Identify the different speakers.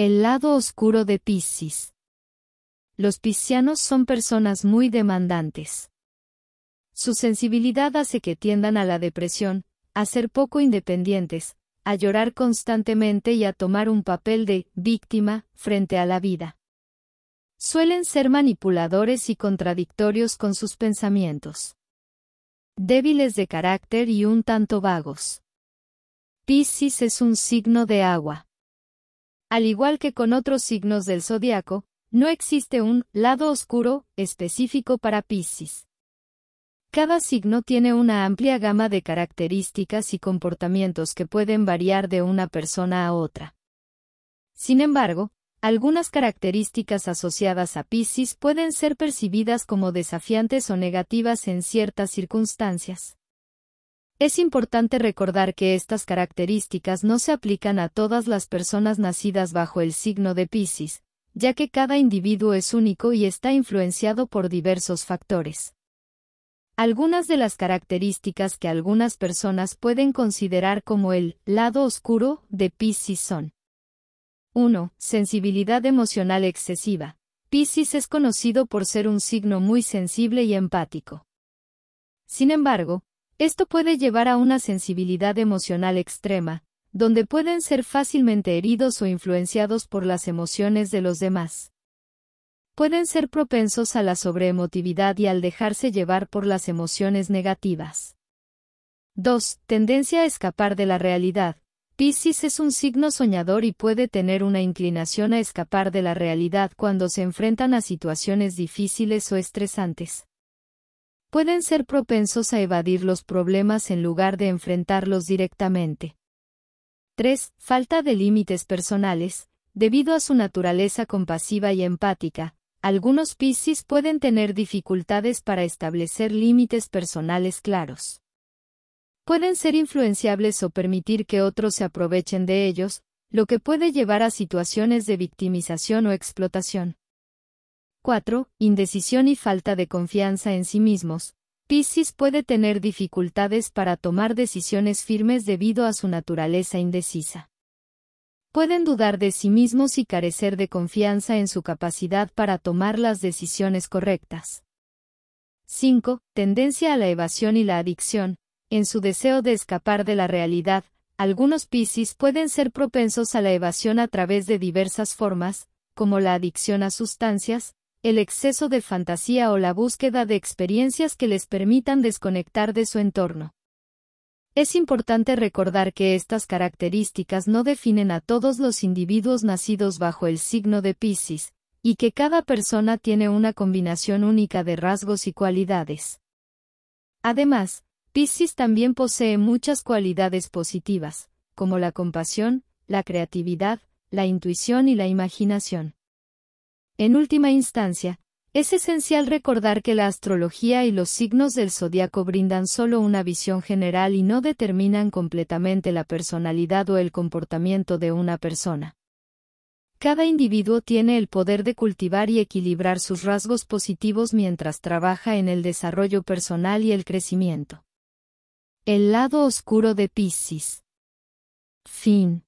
Speaker 1: El lado oscuro de Piscis. Los piscianos son personas muy demandantes. Su sensibilidad hace que tiendan a la depresión, a ser poco independientes, a llorar constantemente y a tomar un papel de víctima frente a la vida. Suelen ser manipuladores y contradictorios con sus pensamientos. Débiles de carácter y un tanto vagos. Piscis es un signo de agua. Al igual que con otros signos del zodiaco, no existe un lado oscuro específico para Piscis. Cada signo tiene una amplia gama de características y comportamientos que pueden variar de una persona a otra. Sin embargo, algunas características asociadas a Piscis pueden ser percibidas como desafiantes o negativas en ciertas circunstancias. Es importante recordar que estas características no se aplican a todas las personas nacidas bajo el signo de Pisces, ya que cada individuo es único y está influenciado por diversos factores. Algunas de las características que algunas personas pueden considerar como el lado oscuro de Pisces son 1. Sensibilidad emocional excesiva. Pisces es conocido por ser un signo muy sensible y empático. Sin embargo, esto puede llevar a una sensibilidad emocional extrema, donde pueden ser fácilmente heridos o influenciados por las emociones de los demás. Pueden ser propensos a la sobreemotividad y al dejarse llevar por las emociones negativas. 2. Tendencia a escapar de la realidad. Piscis es un signo soñador y puede tener una inclinación a escapar de la realidad cuando se enfrentan a situaciones difíciles o estresantes pueden ser propensos a evadir los problemas en lugar de enfrentarlos directamente. 3. Falta de límites personales. Debido a su naturaleza compasiva y empática, algunos Piscis pueden tener dificultades para establecer límites personales claros. Pueden ser influenciables o permitir que otros se aprovechen de ellos, lo que puede llevar a situaciones de victimización o explotación. 4. Indecisión y falta de confianza en sí mismos. Piscis puede tener dificultades para tomar decisiones firmes debido a su naturaleza indecisa. Pueden dudar de sí mismos y carecer de confianza en su capacidad para tomar las decisiones correctas. 5. Tendencia a la evasión y la adicción. En su deseo de escapar de la realidad, algunos Piscis pueden ser propensos a la evasión a través de diversas formas, como la adicción a sustancias, el exceso de fantasía o la búsqueda de experiencias que les permitan desconectar de su entorno. Es importante recordar que estas características no definen a todos los individuos nacidos bajo el signo de Pisces, y que cada persona tiene una combinación única de rasgos y cualidades. Además, Pisces también posee muchas cualidades positivas, como la compasión, la creatividad, la intuición y la imaginación. En última instancia, es esencial recordar que la astrología y los signos del zodiaco brindan solo una visión general y no determinan completamente la personalidad o el comportamiento de una persona. Cada individuo tiene el poder de cultivar y equilibrar sus rasgos positivos mientras trabaja en el desarrollo personal y el crecimiento. El lado oscuro de Piscis. Fin.